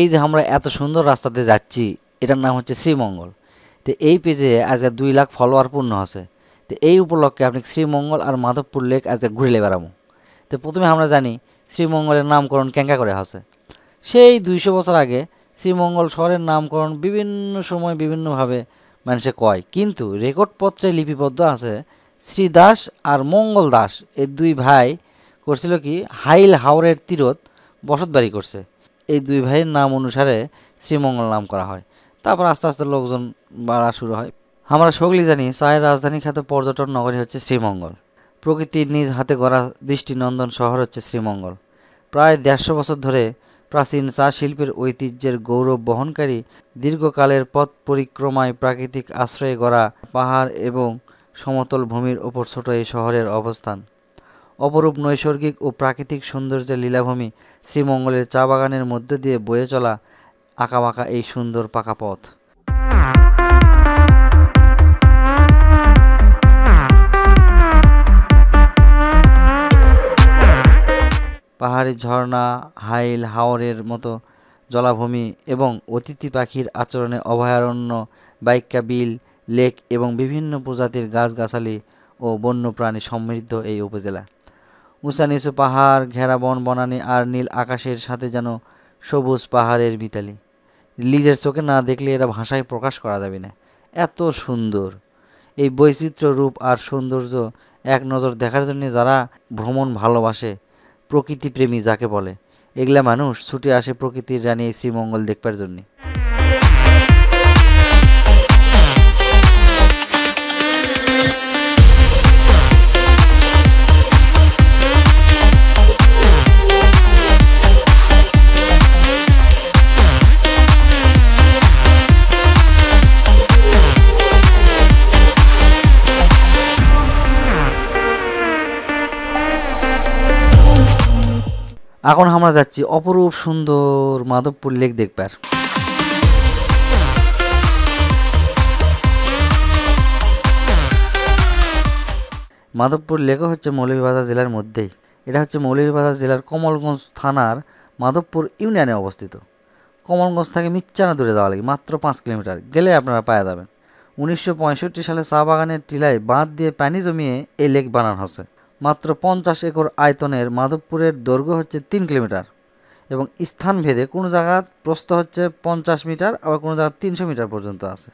এই যে আমরা এত সুন্দর রাস্তাতে যাচ্ছি এটার নাম হচ্ছে শ্রীমঙ্গল তো এই পেজে আজকে দুই লাখ ফলোয়ার পূর্ণ আছে তো এই উপলক্ষে আপনি শ্রীমঙ্গল আর মাধবপুর লেক আজকে ঘুরে বেড়াবো তো প্রথমে আমরা জানি শ্রীমঙ্গলের নামকরণ ক্যাঙ্কা করে আছে সেই দুইশো বছর আগে শ্রীমঙ্গল শহরের নামকরণ বিভিন্ন সময় বিভিন্নভাবে মানুষে কয় কিন্তু রেকর্ডপত্রে লিপিবদ্ধ আছে শ্রীদাস আর মঙ্গল দাস দুই ভাই করছিল কি হাইল হাওরের তীরত বসতবাড়ি করছে এই দুই ভাইয়ের নাম অনুসারে শ্রীমঙ্গল নাম করা হয় তারপর আস্তে আস্তে লোকজন বাড়া শুরু হয় আমরা সকলেই জানি চায়ের রাজধানী খ্যাত পর্যটন নগরী হচ্ছে শ্রীমঙ্গল প্রকৃতির নিজ হাতে গড়া দৃষ্টিনন্দন শহর হচ্ছে শ্রীমঙ্গল প্রায় দেড়শো বছর ধরে প্রাচীন চা শিল্পের ঐতিহ্যের গৌরব বহনকারী দীর্ঘকালের পথ পরিক্রমায় প্রাকৃতিক আশ্রয়ে গড়া পাহাড় এবং সমতল ভূমির ওপর ছোট এই শহরের অবস্থান অপরূপ নৈসর্গিক ও প্রাকৃতিক সৌন্দর্যের লীলাভূমি শ্রীমঙ্গলের চা বাগানের মধ্য দিয়ে বয়ে চলা আঁকাবাঁকা এই সুন্দর পাকা পথ পাহাড়ি ঝর্ণা হাইল হাওরের মতো জলাভূমি এবং অতিথি পাখির আচরণে অভয়ারণ্য বাইক্যা বিল লেক এবং বিভিন্ন প্রজাতির গাছগাছালি ও বন্যপ্রাণী সমৃদ্ধ এই উপজেলা উঁচা নিচু পাহাড় ঘেরা বন বনানি আর নীল আকাশের সাথে যেন সবুজ পাহাড়ের বিতালি লিজের চোখে না দেখলে এরা ভাষায় প্রকাশ করা যাবে না এত সুন্দর এই বৈচিত্র্য রূপ আর সৌন্দর্য এক নজর দেখার জন্য যারা ভ্রমণ ভালোবাসে প্রকৃতিপ্রেমী যাকে বলে এগুলা মানুষ ছুটে আসে প্রকৃতির রানী শ্রীমঙ্গল দেখবার জন্যে এখন আমরা যাচ্ছি অপরূপ সুন্দর মাধবপুর লেক দেখবার মাধবপুর লেকও হচ্ছে মৌলভীবাজার জেলার মধ্যেই এটা হচ্ছে মৌলভীবাজার জেলার কমলগঞ্জ থানার মাধবপুর ইউনিয়নে অবস্থিত কমলগঞ্জ থেকে মিচ্ছানা দূরে যাওয়া লাগে মাত্র পাঁচ কিলোমিটার গেলে আপনারা পায়ে যাবেন উনিশশো সালে চা বাগানের টিলায় বাঁধ দিয়ে পানি জমিয়ে এই লেক বানানো হচ্ছে মাত্র পঞ্চাশ একর আয়তনের মাধবপুরের দৈর্ঘ্য হচ্ছে তিন কিলোমিটার এবং স্থানভেদে কোনো জায়গার প্রস্থ হচ্ছে পঞ্চাশ মিটার আবার কোনো জায়গায় তিনশো মিটার পর্যন্ত আছে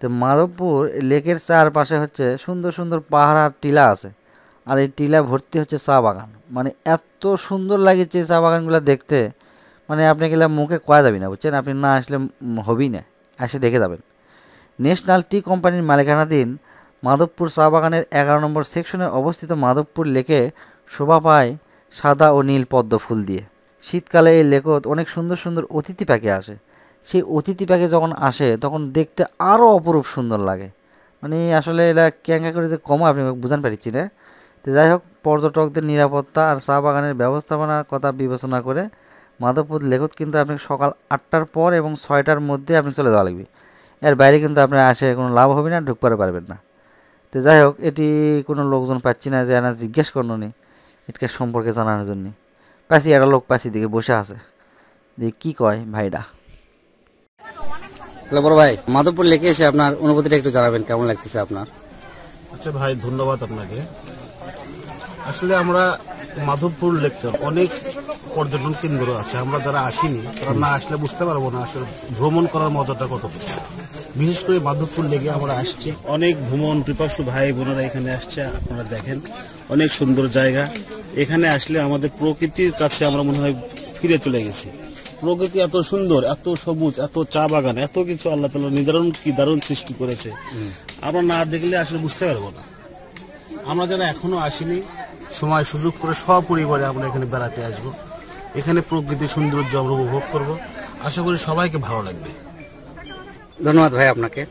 তো মাধবপুর লেকের চারপাশে হচ্ছে সুন্দর সুন্দর পাহাড় আর টিলা আছে আর এই টিলা ভর্তি হচ্ছে চা বাগান মানে এত সুন্দর লাগেছে চা বাগানগুলো দেখতে মানে আপনি গেলে মুখে কয়া যাবি না বুঝছেন আপনি না আসলে হবেই না এসে দেখে যাবেন ন্যাশনাল টি কোম্পানির মালিকানাধীন মাধবপুর চা বাগানের এগারো নম্বর সেকশনে অবস্থিত মাধবপুর লেকে শোভা পায় সাদা ও নীল পদ্ম ফুল দিয়ে শীতকালে এই লেকত অনেক সুন্দর সুন্দর অতিথি পাখি আসে সেই অতিথি পাখি যখন আসে তখন দেখতে আরও অপরূপ সুন্দর লাগে মানে আসলে এটা ক্যাঙ্গা করে যে কমা আপনি বুঝান পারিছি না তো যাই হোক পর্যটকদের নিরাপত্তা আর চা বাগানের ব্যবস্থাপনার কথা বিবেচনা করে মাধবপুর লেখত কিন্তু আপনি সকাল আটটার পর এবং ছয়টার মধ্যে আপনি চলে যাওয়া লাগবে এর বাইরে কিন্তু আপনার আসে কোনো লাভ হবে না ঢুকতে পারবেন না তো যাই হোক এটি কোনো লোকজন পাচ্ছি না যে না জিজ্ঞেস করলো নি এটাকে সম্পর্কে জানানোর জন্যে পাশি একটা লোক পাশি দিকে বসে আছে দিয়ে কি কয় ভাইডা হ্যালো বড় ভাই মাধবপুর লেখে এসে আপনার অনুভূতিটা একটু জানাবেন কেমন লাগতেছে আপনার আচ্ছা ভাই ধন্যবাদ আপনাকে আসলে আমরা মাধবপুর লেখতে অনেক পর্যটন কেন্দ্র আছে আমরা যারা আসিনি তারা না আসলে বুঝতে পারবো না আসলে ভ্রমণ করার মজাটা কত বিশেষ করে মাধবপুর লেগে আমরা আসছি অনেক ভ্রমণ পিপাসু ভাই বোনেরা এখানে আসছে আপনারা দেখেন অনেক সুন্দর জায়গা এখানে আসলে আমাদের প্রকৃতির কাছে আমরা মনে হয় ফিরে চলে গেছি প্রকৃতি এত সুন্দর এত সবুজ এত চা বাগান এত কিছু আল্লাহ তালা নিদারণ কি দারুণ সৃষ্টি করেছে আমরা না দেখলে আসলে বুঝতে পারবো না আমরা যারা এখনো আসিনি সময় সুযোগ করে সপরিবারে আমরা এখানে বেড়াতে আসব এখানে প্রকৃতির সৌন্দর্য আমরা উপভোগ করব আশা করি সবাইকে ভালো লাগবে ধন্যবাদ ভাই আপনাকে